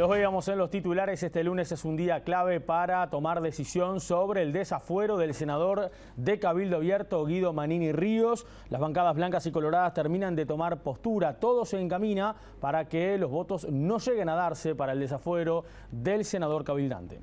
Los veíamos en los titulares, este lunes es un día clave para tomar decisión sobre el desafuero del senador de Cabildo Abierto, Guido Manini Ríos. Las bancadas blancas y coloradas terminan de tomar postura, todo se encamina para que los votos no lleguen a darse para el desafuero del senador cabildante.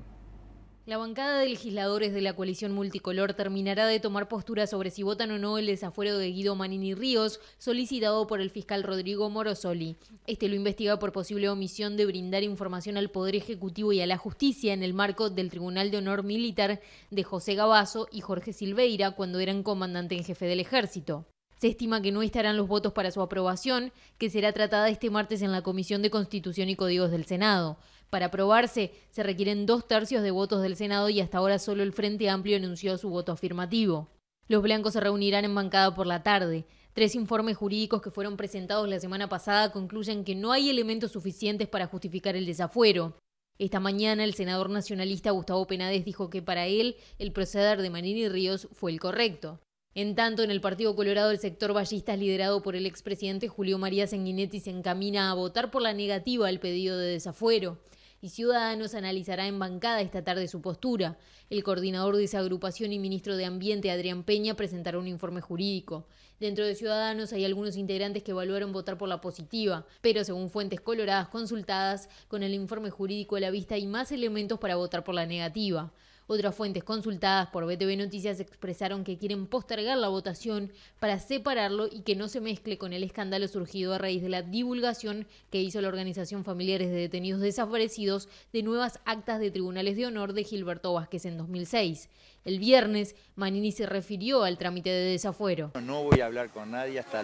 La bancada de legisladores de la coalición multicolor terminará de tomar postura sobre si votan o no el desafuero de Guido Manini Ríos, solicitado por el fiscal Rodrigo Morosoli. Este lo investiga por posible omisión de brindar información al Poder Ejecutivo y a la justicia en el marco del Tribunal de Honor Militar de José Gabazo y Jorge Silveira cuando eran comandante en jefe del Ejército. Se estima que no estarán los votos para su aprobación, que será tratada este martes en la Comisión de Constitución y Códigos del Senado. Para aprobarse, se requieren dos tercios de votos del Senado y hasta ahora solo el Frente Amplio anunció su voto afirmativo. Los blancos se reunirán en bancada por la tarde. Tres informes jurídicos que fueron presentados la semana pasada concluyen que no hay elementos suficientes para justificar el desafuero. Esta mañana el senador nacionalista Gustavo Penades dijo que para él el proceder de Manini Ríos fue el correcto. En tanto, en el Partido Colorado, el sector ballista liderado por el expresidente Julio María Sanguinetti se encamina a votar por la negativa al pedido de desafuero. Y Ciudadanos analizará en bancada esta tarde su postura. El coordinador de esa agrupación y ministro de Ambiente, Adrián Peña, presentará un informe jurídico. Dentro de Ciudadanos hay algunos integrantes que evaluaron votar por la positiva, pero según fuentes coloradas consultadas, con el informe jurídico a la vista hay más elementos para votar por la negativa. Otras fuentes consultadas por BTV Noticias expresaron que quieren postergar la votación para separarlo y que no se mezcle con el escándalo surgido a raíz de la divulgación que hizo la organización Familiares de Detenidos Desaparecidos de nuevas actas de tribunales de honor de Gilberto Vázquez en 2006. El viernes, Manini se refirió al trámite de desafuero. No voy a hablar con nadie hasta,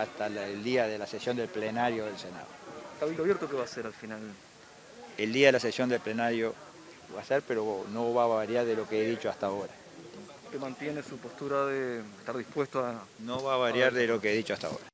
hasta el día de la sesión del plenario del Senado. ¿Cabildo abierto qué va a hacer al final? El día de la sesión del plenario va a ser, pero no va a variar de lo que he dicho hasta ahora. ¿Usted mantiene su postura de estar dispuesto a...? No va a variar de lo que he dicho hasta ahora.